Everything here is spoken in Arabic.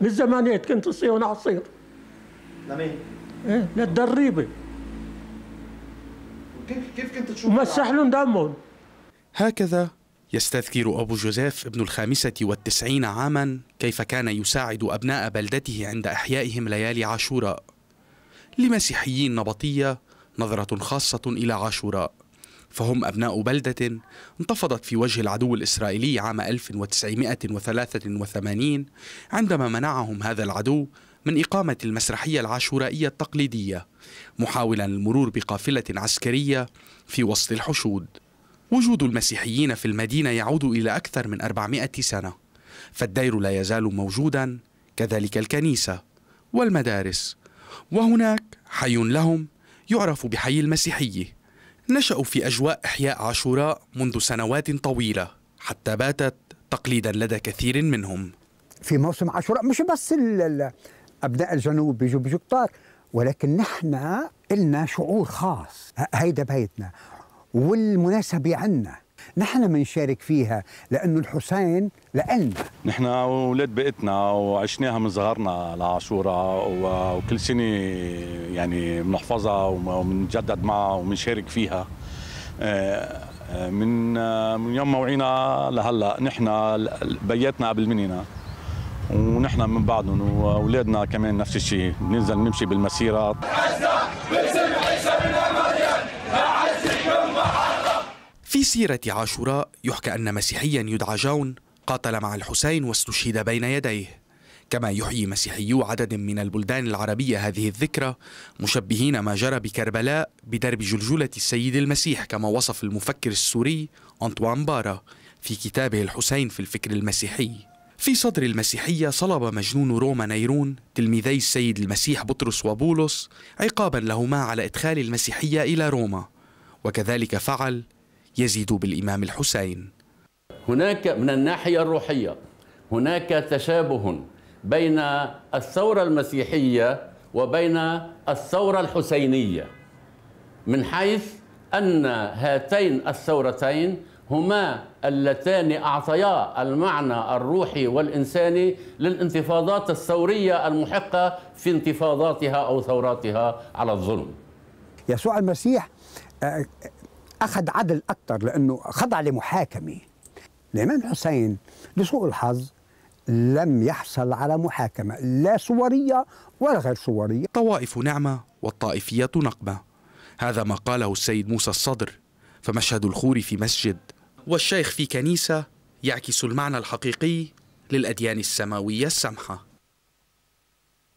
بالزمانيات كنت وانا عصير لمين؟ ايه للدريبه كيف كيف كنت تشوف ومسح لهم دمهم هكذا يستذكر أبو جوزيف ابن الخامسة والتسعين عاما كيف كان يساعد أبناء بلدته عند إحيائهم ليالي عاشوراء لمسيحيين نبطية نظرة خاصة إلى عاشوراء فهم أبناء بلدة انتفضت في وجه العدو الإسرائيلي عام 1983 عندما منعهم هذا العدو من إقامة المسرحية العاشورائية التقليدية محاولا المرور بقافلة عسكرية في وسط الحشود وجود المسيحيين في المدينة يعود إلى أكثر من 400 سنة فالدير لا يزال موجودا كذلك الكنيسة والمدارس وهناك حي لهم يعرف بحي المسيحيه نشأوا في أجواء إحياء عاشوراء منذ سنوات طويلة حتى باتت تقليدا لدى كثير منهم في موسم عاشوراء مش بس أبناء الجنوب بيجوا بيجوا كتار ولكن نحن إلنا شعور خاص هيدا بيتنا والمناسبة عنا نحن بنشارك فيها لأنه الحسين لألنا نحن أولاد بيئتنا وعشناها من صغرنا العاشورة وكل سنة يعني بنحفظها وبنتجدد معها وبنشارك فيها آه، آه، من آه، من يوم ما وعينا لهلا نحن بياتنا قبل مننا ونحن من بعدهم واولادنا كمان نفس الشيء بننزل نمشي بالمسيرات في سيرة عاشوراء يحكى أن مسيحيا يدعى جون قاتل مع الحسين واستشهد بين يديه كما يحيي مسيحيو عدد من البلدان العربية هذه الذكرى مشبهين ما جرى بكربلاء بدرب جلجلة السيد المسيح كما وصف المفكر السوري أنطوان بارا في كتابه الحسين في الفكر المسيحي في صدر المسيحية صلب مجنون روما نيرون تلميذي السيد المسيح بطرس وبولس عقابا لهما على إدخال المسيحية إلى روما وكذلك فعل يزيد بالإمام الحسين هناك من الناحية الروحية هناك تشابه بين الثورة المسيحية وبين الثورة الحسينية من حيث أن هاتين الثورتين هما اللتان أعطيا المعنى الروحي والإنساني للانتفاضات الثورية المحقة في انتفاضاتها أو ثوراتها على الظلم يسوع المسيح آه، أخذ عدل أكثر لأنه خضع لمحاكمة الإمام الحسين لسوء الحظ لم يحصل على محاكمة لا صورية ولا غير صورية طوائف نعمة والطائفية نقمة هذا ما قاله السيد موسى الصدر فمشهد الخور في مسجد والشيخ في كنيسة يعكس المعنى الحقيقي للأديان السماوية السمحة